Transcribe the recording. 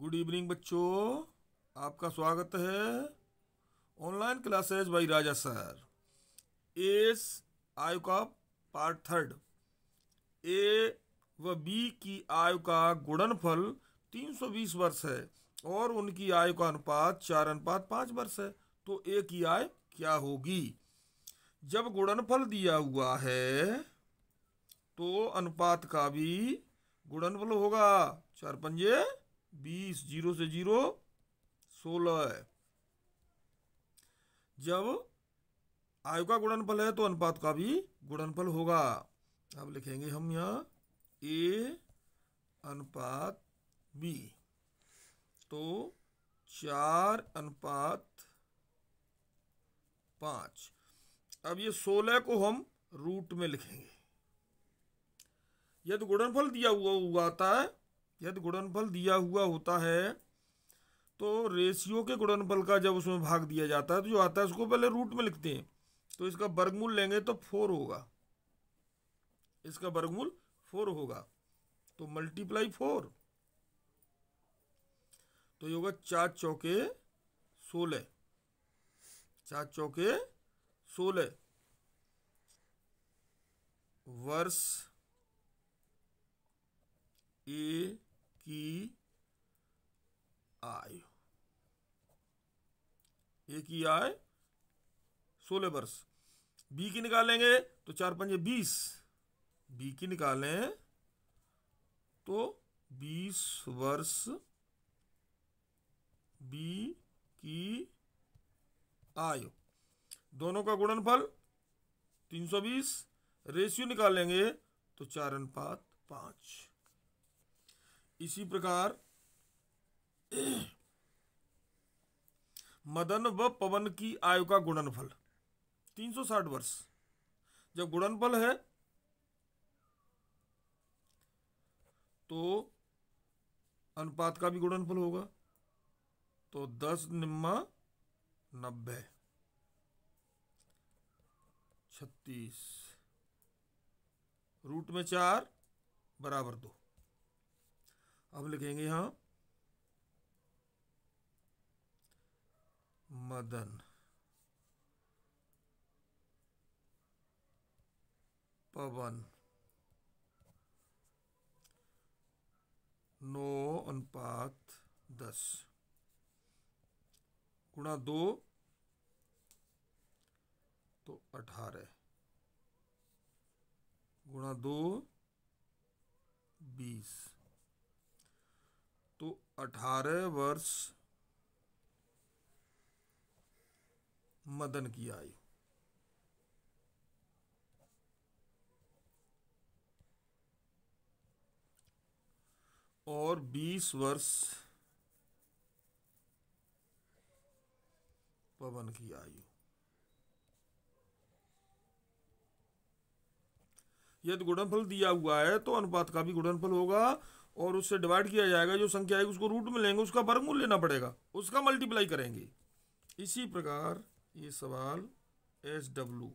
good evening बच्चों आपका स्वागत है online classes by Raja sir एस आयु का पार्ट थर्ड ए व बी की आयु का गुणनफल 320 वर्ष है और उनकी आयु का अनुपात चार अनुपात पाँच वर्ष है तो ए की आय क्या होगी जब गुणनफल दिया हुआ है तो अनुपात का भी गुणनफल होगा चार पंजे बीस जीरो से जीरो सोलह है जब आयु का गुणनफल है तो अनुपात का भी गुणनफल होगा अब लिखेंगे हम यहाँ ए अनुपात बी तो चार अनुपात पांच अब ये सोलह को हम रूट में लिखेंगे यदि तो गुणनफल दिया हुआ हुआ आता है यदि गुणनफल दिया हुआ होता है तो रेशियो के गुणनफल का जब उसमें भाग दिया जाता है तो जो आता है उसको पहले रूट में लिखते हैं तो इसका वर्गमूल लेंगे तो फोर होगा इसका वर्गमूल फोर होगा तो मल्टीप्लाई फोर तो ये होगा चार चौके सोलह चार चौके सोलह वर्ष ए किया है सोलह वर्ष बी की निकालेंगे तो चार पंजे बीस बी की निकालें तो बीस वर्ष बी की आयु दोनों का गुणनफल तीन सौ बीस रेशियो निकालेंगे तो चार अनुपात पांच इसी प्रकार मदन व पवन की आयु का गुणनफल 360 वर्ष जब गुणनफल है तो अनुपात का भी गुणनफल होगा तो दस निम्मा नब्बे छत्तीस रूट में चार बराबर दो अब लिखेंगे यहां मदन पवन नौ अनुपात दस गुणा दो तो अठारह गुणा दो बीस तो अठारह वर्ष मदन की आयु और बीस वर्ष पवन की आयु यदि गुणनफल दिया हुआ है तो अनुपात का भी गुणनफल होगा और उससे डिवाइड किया जाएगा जो संख्या आएगी उसको रूट में लेंगे उसका वर्गमूल लेना पड़ेगा उसका मल्टीप्लाई करेंगे इसी प्रकार ये सवाल एच डब्लू